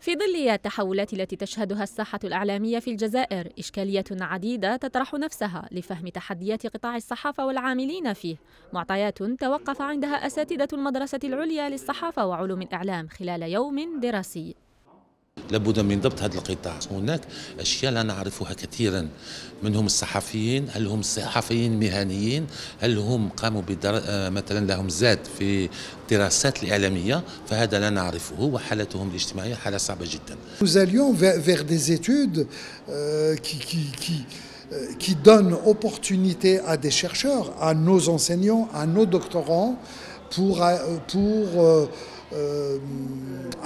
في ظل التحولات التي تشهدها الساحة الإعلامية في الجزائر إشكالية عديدة تطرح نفسها لفهم تحديات قطاع الصحافة والعاملين فيه معطيات توقف عندها أساتذة المدرسة العليا للصحافة وعلوم الإعلام خلال يوم دراسي لابد من ضبط هذا القطاع هناك أشياء لا نعرفها كثيرا منهم الصحفيين هل هم صحفيين مهنيين هل هم قاموا بدر... آه، مثلا لهم زاد في الدراسات الإعلامية فهذا لا نعرفه وحالتهم الاجتماعية حالة صعبة جدا Nous allions vers des études euh, qui, qui, qui... Euh, qui donne opportunité à des chercheurs, à nos enseignants, à nos doctorants, pour, euh, pour euh, euh,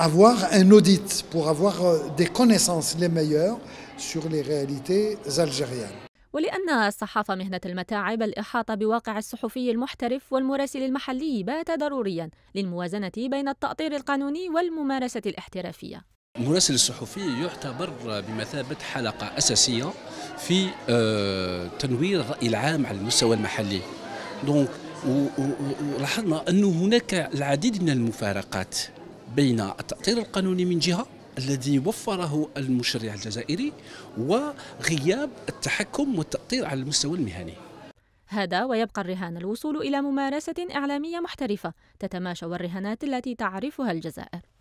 avoir un audit, pour avoir euh, des connaissances les meilleures sur les réalités algériennes. ولأن الصحافة مهنة المتاعب الإحاطة بواقع الصحفي المحترف والمراسل المحلي بات ضروريا للموازنة بين التأطير القانوني والممارسة الاحترافية المراسل الصحفي يعتبر بمثابة حلقة أساسية في آه، تنوير الرأي العام على المستوى المحلي دونك ولاحظنا أنه هناك العديد من المفارقات بين التأطير القانوني من جهة الذي وفره المشرع الجزائري وغياب التحكم والتأطير على المستوى المهني هذا ويبقى الرهان الوصول إلى ممارسة إعلامية محترفة تتماشى والرهانات التي تعرفها الجزائر